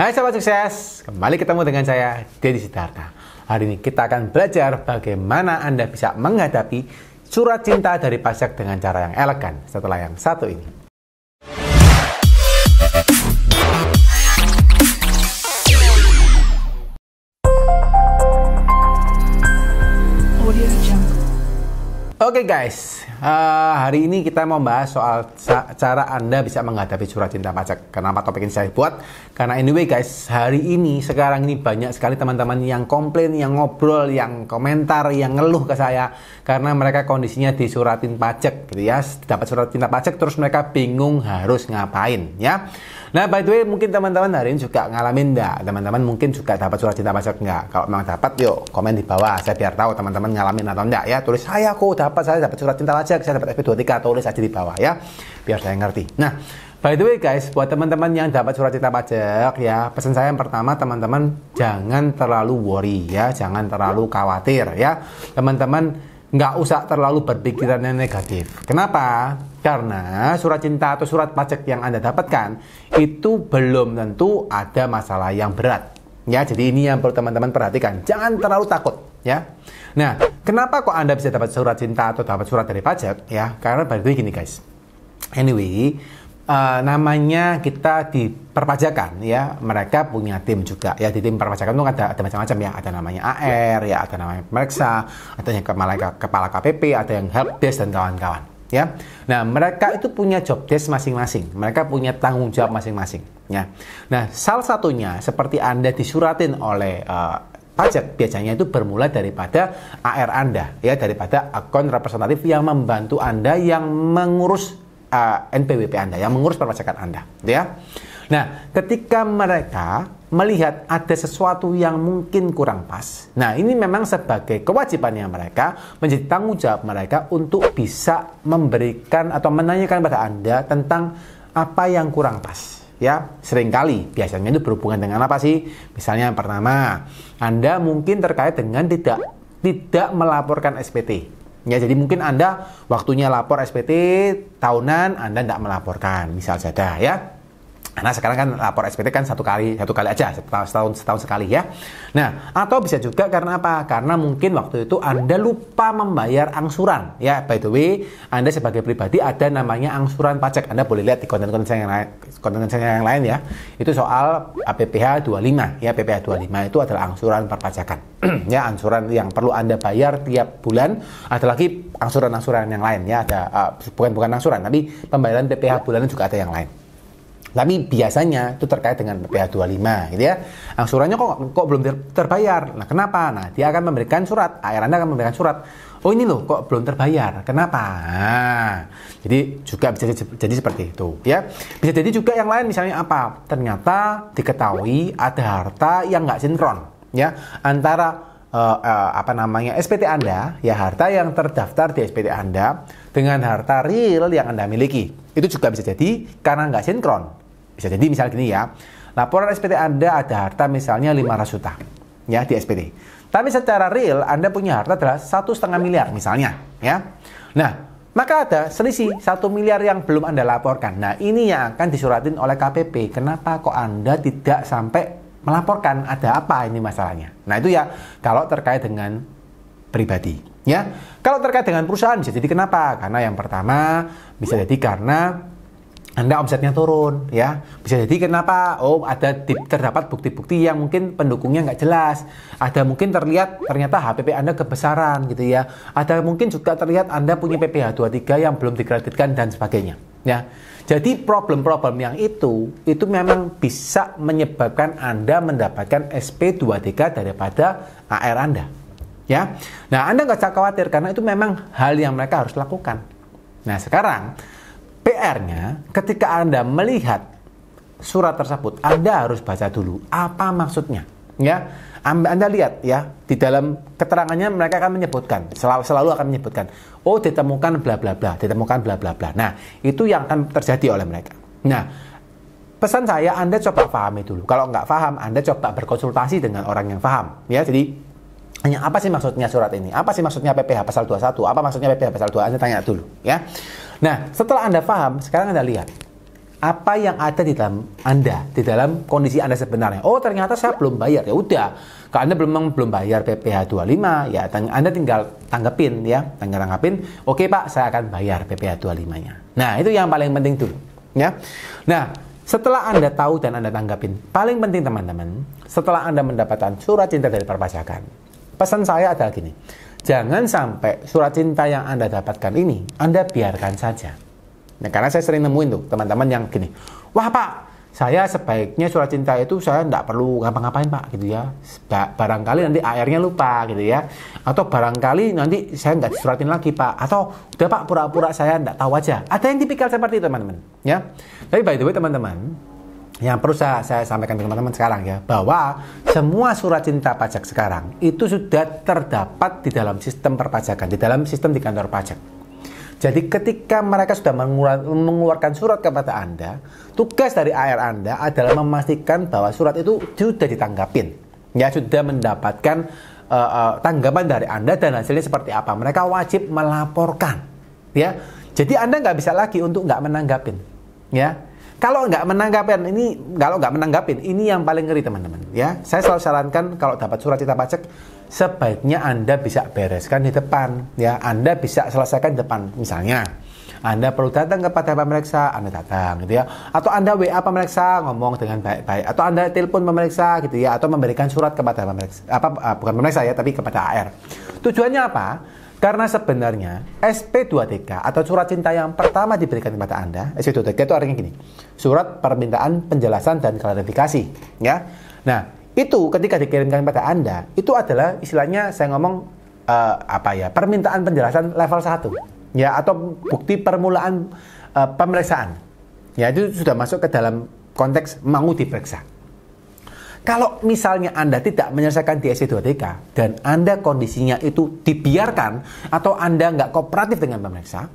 Hai sahabat sukses, kembali ketemu dengan saya Dedi Sidarta. Hari ini kita akan belajar bagaimana Anda bisa menghadapi surat cinta dari pajak dengan cara yang elegan setelah yang satu ini. Oke okay guys, uh, hari ini kita mau bahas soal ca cara Anda bisa menghadapi surat cinta pajak. Kenapa topik ini saya buat? Karena anyway guys, hari ini sekarang ini banyak sekali teman-teman yang komplain, yang ngobrol, yang komentar, yang ngeluh ke saya karena mereka kondisinya disuratin pajak gitu ya. Dapat surat cinta pajak terus mereka bingung harus ngapain ya. Nah, by the way, mungkin teman-teman hari ini juga ngalamin enggak? Teman-teman mungkin juga dapat surat cinta pajak enggak? Kalau memang dapat, yuk komen di bawah. Saya biar tahu teman-teman ngalamin atau enggak ya. Tulis saya kok dapat, saya dapat surat cinta pajak, saya dapat SP23, tulis aja di bawah ya. Biar saya ngerti. Nah, By the way guys, buat teman-teman yang dapat surat cinta pajak ya, pesan saya yang pertama teman-teman jangan terlalu worry ya, jangan terlalu khawatir ya. Teman-teman nggak usah terlalu berpikiran yang negatif. Kenapa? Karena surat cinta atau surat pajak yang Anda dapatkan itu belum tentu ada masalah yang berat. Ya, jadi ini yang perlu teman-teman perhatikan. Jangan terlalu takut, ya. Nah, kenapa kok Anda bisa dapat surat cinta atau dapat surat dari pajak? Ya, karena pada itu gini, guys. Anyway, uh, namanya kita di perpajakan ya mereka punya tim juga ya di tim perpajakan itu ada ada macam-macam ya ada namanya AR ya ada namanya pemeriksa ada yang kepala kepala KPP ada yang help helpdesk dan kawan-kawan ya. Nah, mereka itu punya job desk masing-masing. Mereka punya tanggung jawab masing-masing, ya. Nah, salah satunya seperti Anda disuratin oleh uh, pajak biasanya itu bermula daripada AR Anda, ya, daripada akun representatif yang membantu Anda yang mengurus uh, eh, NPWP Anda, yang mengurus perpajakan Anda, ya. Nah, ketika mereka melihat ada sesuatu yang mungkin kurang pas. Nah, ini memang sebagai kewajibannya mereka, menjadi tanggung jawab mereka untuk bisa memberikan atau menanyakan pada Anda tentang apa yang kurang pas. Ya, seringkali biasanya itu berhubungan dengan apa sih? Misalnya yang pertama, Anda mungkin terkait dengan tidak tidak melaporkan SPT. Ya, jadi mungkin Anda waktunya lapor SPT tahunan Anda tidak melaporkan, misal saja ya. Karena sekarang kan lapor SPT kan satu kali, satu kali aja, setahun setahun sekali ya. Nah, atau bisa juga karena apa? Karena mungkin waktu itu Anda lupa membayar angsuran. Ya, by the way, Anda sebagai pribadi ada namanya angsuran pajak. Anda boleh lihat di konten-konten saya yang lain, konten saya yang lain ya. Itu soal PPH 25. Ya, PPH 25 itu adalah angsuran perpajakan. ya, angsuran yang perlu Anda bayar tiap bulan. Ada lagi angsuran-angsuran yang lain ya, ada eh, bukan bukan bukan angsuran, tapi pembayaran PPH bulanan juga ada yang lain. Tapi biasanya itu terkait dengan PPh 25 gitu ya. Angsurannya kok kok belum terbayar. Nah, kenapa? Nah, dia akan memberikan surat, AR Anda akan memberikan surat. Oh, ini loh kok belum terbayar. Kenapa? Nah, jadi juga bisa jadi seperti itu ya. Bisa jadi juga yang lain misalnya apa? Ternyata diketahui ada harta yang nggak sinkron ya antara uh, uh, apa namanya SPT Anda, ya harta yang terdaftar di SPT Anda dengan harta real yang Anda miliki. Itu juga bisa jadi karena nggak sinkron. Bisa jadi misalnya gini ya, laporan SPT Anda ada harta misalnya 500 juta ya di SPT. Tapi secara real Anda punya harta adalah satu setengah miliar misalnya ya. Nah maka ada selisih satu miliar yang belum Anda laporkan. Nah ini yang akan disuratin oleh KPP. Kenapa kok Anda tidak sampai melaporkan ada apa ini masalahnya? Nah itu ya kalau terkait dengan pribadi. Ya, kalau terkait dengan perusahaan bisa jadi kenapa? Karena yang pertama bisa jadi karena anda omsetnya turun ya bisa jadi kenapa oh ada terdapat bukti-bukti yang mungkin pendukungnya nggak jelas ada mungkin terlihat ternyata HPP Anda kebesaran gitu ya ada mungkin juga terlihat Anda punya PPh 23 yang belum dikreditkan dan sebagainya ya jadi problem-problem yang itu itu memang bisa menyebabkan Anda mendapatkan SP23 daripada AR Anda ya nah Anda nggak usah khawatir karena itu memang hal yang mereka harus lakukan nah sekarang PR-nya ketika Anda melihat surat tersebut, Anda harus baca dulu apa maksudnya. Ya, Anda lihat ya di dalam keterangannya mereka akan menyebutkan selalu, selalu akan menyebutkan oh ditemukan bla bla bla, ditemukan bla bla bla. Nah, itu yang akan terjadi oleh mereka. Nah, pesan saya Anda coba pahami dulu. Kalau nggak paham, Anda coba berkonsultasi dengan orang yang paham. Ya, jadi hanya apa sih maksudnya surat ini? Apa sih maksudnya PPH pasal 21? Apa maksudnya PPH pasal 2? Anda tanya dulu ya. Nah, setelah Anda paham, sekarang Anda lihat apa yang ada di dalam Anda, di dalam kondisi Anda sebenarnya. Oh, ternyata saya belum bayar. Ya udah, kalau Anda belum belum bayar PPh 25, ya Anda tinggal tanggepin ya, tanggal tanggepin, "Oke, Pak, saya akan bayar PPh 25-nya." Nah, itu yang paling penting dulu, ya. Nah, setelah Anda tahu dan Anda tanggapin, paling penting teman-teman, setelah Anda mendapatkan surat cinta dari perpajakan, Pesan saya adalah gini, jangan sampai surat cinta yang Anda dapatkan ini Anda biarkan saja. Nah, karena saya sering nemuin tuh teman-teman yang gini, wah pak, saya sebaiknya surat cinta itu saya tidak perlu ngapa-ngapain pak gitu ya. Barangkali nanti airnya lupa gitu ya, atau barangkali nanti saya nggak disuratin lagi pak, atau udah pak pura-pura saya tidak tahu aja. Ada yang tipikal seperti teman-teman, ya. Tapi by the way teman-teman, yang perlu saya, saya sampaikan ke teman-teman sekarang ya bahwa semua surat cinta pajak sekarang itu sudah terdapat di dalam sistem perpajakan di dalam sistem di kantor pajak jadi ketika mereka sudah mengeluarkan surat kepada Anda tugas dari AR Anda adalah memastikan bahwa surat itu sudah ditanggapin ya sudah mendapatkan uh, uh, tanggapan dari Anda dan hasilnya seperti apa mereka wajib melaporkan ya jadi Anda nggak bisa lagi untuk nggak menanggapin ya kalau nggak menanggapin ini, kalau nggak menanggapi ini yang paling ngeri teman-teman. Ya, saya selalu sarankan kalau dapat surat cita pajak sebaiknya Anda bisa bereskan di depan. Ya, Anda bisa selesaikan di depan. Misalnya, anda perlu datang ke kepada pemeriksa, Anda datang gitu ya. Atau Anda WA pemeriksa ngomong dengan baik-baik atau Anda telepon pemeriksa gitu ya atau memberikan surat kepada pemeriksa apa eh, bukan pemeriksa ya tapi kepada AR. Tujuannya apa? Karena sebenarnya SP2TK atau surat cinta yang pertama diberikan kepada Anda, SP2TK itu artinya gini, surat permintaan penjelasan dan klarifikasi, ya. Nah, itu ketika dikirimkan kepada Anda, itu adalah istilahnya saya ngomong uh, apa ya, permintaan penjelasan level 1, ya atau bukti permulaan uh, pemeriksaan. Ya, itu sudah masuk ke dalam konteks mau diperiksa. Kalau misalnya Anda tidak menyelesaikan di SC2TK dan Anda kondisinya itu dibiarkan atau Anda nggak kooperatif dengan pemeriksa,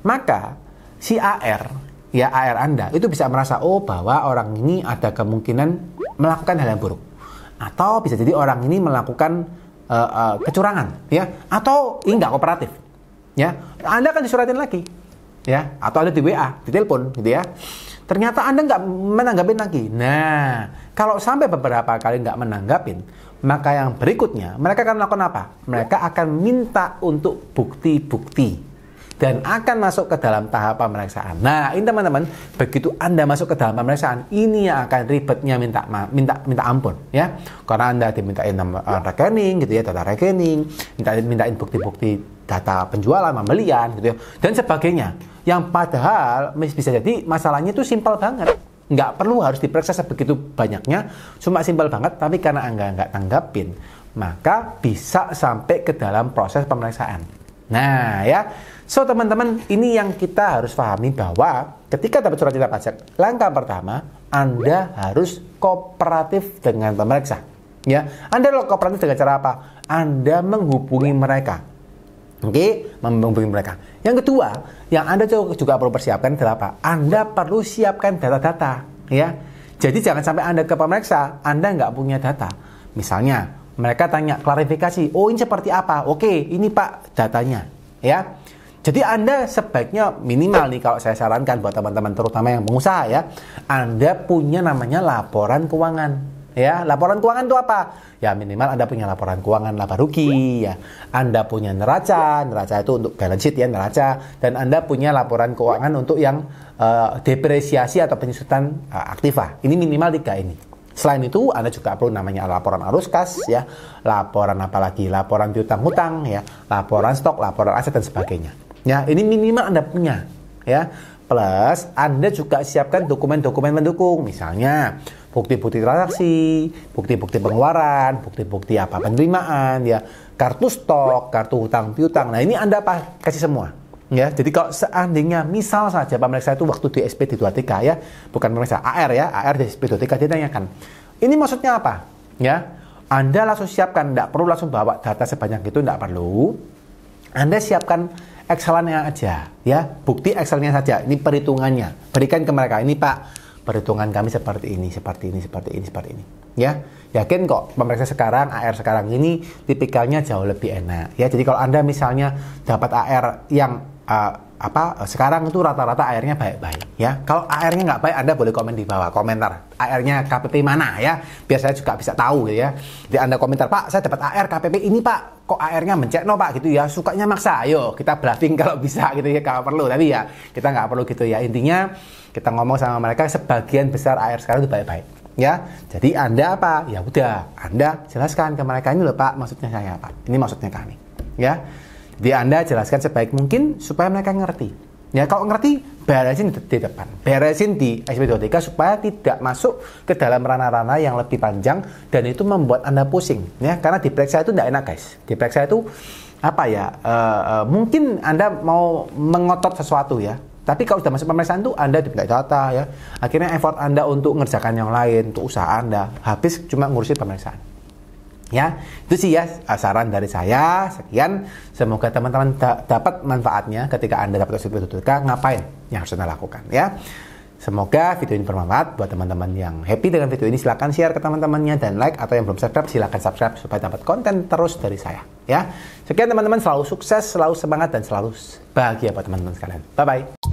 maka si AR, ya AR Anda, itu bisa merasa, oh bahwa orang ini ada kemungkinan melakukan hal yang buruk. Atau bisa jadi orang ini melakukan uh, uh, kecurangan, ya. Atau ini nggak kooperatif, ya. Anda akan disuratin lagi, ya. Atau ada di WA, di telepon, gitu ya. Ternyata Anda nggak menanggapi lagi. Nah, kalau sampai beberapa kali nggak menanggapin, maka yang berikutnya mereka akan melakukan apa? Mereka akan minta untuk bukti-bukti dan akan masuk ke dalam tahap pemeriksaan. Nah, ini teman-teman, begitu Anda masuk ke dalam pemeriksaan, ini yang akan ribetnya minta minta minta ampun ya. Karena Anda dimintain nomor eh, rekening gitu ya, data rekening, minta mintain bukti-bukti data penjualan, pembelian gitu ya, dan sebagainya. Yang padahal bisa jadi masalahnya itu simpel banget nggak perlu harus diperiksa sebegitu banyaknya, cuma simpel banget, tapi karena enggak nggak tanggapin, maka bisa sampai ke dalam proses pemeriksaan. Nah ya, so teman-teman ini yang kita harus pahami bahwa ketika dapat surat cinta pajak, langkah pertama Anda harus kooperatif dengan pemeriksa. Ya, Anda lo kooperatif dengan cara apa? Anda menghubungi mereka Oke, okay? membimbing mereka. Yang kedua, yang Anda juga perlu persiapkan adalah apa? Anda perlu siapkan data-data, ya. Jadi jangan sampai Anda ke pemeriksa, Anda nggak punya data. Misalnya, mereka tanya klarifikasi, oh ini seperti apa? Oke, okay, ini Pak datanya, ya. Jadi Anda sebaiknya minimal nih kalau saya sarankan buat teman-teman terutama yang pengusaha ya, Anda punya namanya laporan keuangan ya laporan keuangan itu apa ya minimal anda punya laporan keuangan laba rugi iya. ya anda punya neraca neraca itu untuk balance sheet ya neraca dan anda punya laporan keuangan untuk yang uh, depresiasi atau penyusutan uh, aktiva ini minimal tiga ini Selain itu, Anda juga perlu namanya laporan arus kas, ya, laporan apalagi, laporan piutang hutang, ya, laporan stok, laporan aset dan sebagainya. Ya, ini minimal Anda punya, ya. Plus, Anda juga siapkan dokumen-dokumen mendukung, misalnya bukti-bukti transaksi, bukti-bukti pengeluaran, bukti-bukti apa penerimaan, ya kartu stok, kartu hutang piutang. Nah ini anda kasih semua. Ya, jadi kalau seandainya misal saja pemeriksa itu waktu di sp di 2TK ya, bukan pemeriksa AR ya, AR di sp 2TK dia tanyakan, ini maksudnya apa? Ya, Anda langsung siapkan, tidak perlu langsung bawa data sebanyak itu, tidak perlu. Anda siapkan Excelnya aja, ya, bukti Excelnya saja, ini perhitungannya, berikan ke mereka, ini Pak, perhitungan kami seperti ini, seperti ini, seperti ini, seperti ini. Ya, yakin kok pemeriksa sekarang, AR sekarang ini tipikalnya jauh lebih enak. Ya, jadi kalau Anda misalnya dapat AR yang uh, apa eh, sekarang itu rata-rata airnya baik-baik ya. Kalau airnya nggak baik Anda boleh komen di bawah komentar airnya KPP mana ya. Biar saya juga bisa tahu gitu ya. Jadi Anda komentar, "Pak, saya dapat air KPP ini, Pak. Kok airnya mencek no Pak?" gitu ya. Sukanya maksa. Ayo kita bluffing kalau bisa gitu ya. Kalau perlu tapi ya kita nggak perlu gitu ya. Intinya kita ngomong sama mereka sebagian besar air sekarang itu baik-baik ya jadi anda apa ya udah anda jelaskan ke mereka ini loh pak maksudnya saya pak ini maksudnya kami ya jadi Anda jelaskan sebaik mungkin supaya mereka ngerti. Ya kalau ngerti beresin di, depan, beresin di sp 2 supaya tidak masuk ke dalam ranah-ranah yang lebih panjang dan itu membuat Anda pusing ya karena diperiksa itu tidak enak guys. Diperiksa itu apa ya? Uh, uh, mungkin Anda mau mengotot sesuatu ya, tapi kalau sudah masuk pemeriksaan itu Anda diminta data ya. Akhirnya effort Anda untuk mengerjakan yang lain, untuk usaha Anda habis cuma ngurusin pemeriksaan. Ya, itu sih ya eh, saran dari saya. Sekian, semoga teman-teman da dapat manfaatnya ketika Anda dapat SPP Tutorka, ngapain yang harus Anda lakukan ya. Semoga video ini bermanfaat buat teman-teman yang happy dengan video ini silahkan share ke teman-temannya dan like atau yang belum subscribe silahkan subscribe supaya dapat konten terus dari saya ya. Sekian teman-teman selalu sukses, selalu semangat dan selalu bahagia buat teman-teman sekalian. Bye bye.